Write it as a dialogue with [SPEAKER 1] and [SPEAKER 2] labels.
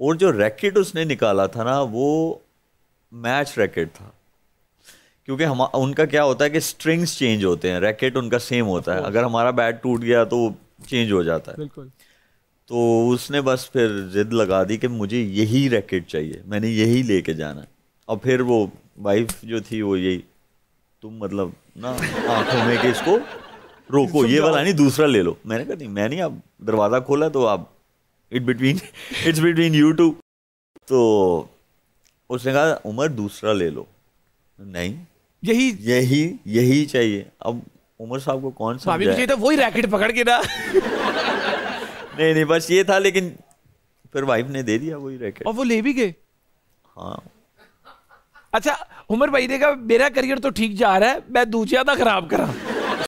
[SPEAKER 1] और जो रैकेट उसने निकाला था ना वो मैच रैकेट था क्योंकि हम उनका क्या होता है कि स्ट्रिंग्स चेंज होते हैं रैकेट उनका सेम होता है अगर हमारा बैट टूट गया तो चेंज हो जाता है बिल्कुल तो उसने बस फिर जिद लगा दी कि मुझे यही रैकेट चाहिए मैंने यही लेके जाना है और फिर वो वाइफ जो थी वो यही तुम मतलब ना आंखों में कि इसको रोको ये वाला नहीं दूसरा ले लो मैंने कहा नहीं मैंने आप दरवाज़ा खोला तो आप it between it's between you two तो उसने कहा उमर दूसरा ले लो नहीं यही यही यही चाहिए अब उमर साहब को कौन सा चाहिए तो वही
[SPEAKER 2] रैकेट पकड़ के ना
[SPEAKER 1] नहीं नहीं बस ये था लेकिन फिर वाइफ ने दे
[SPEAKER 2] दिया वही रैकेट और वो ले भी गए हाँ अच्छा उमर भाई ने कहा मेरा करियर तो ठीक जा रहा है मैं दूसरा ज्यादा खराब करा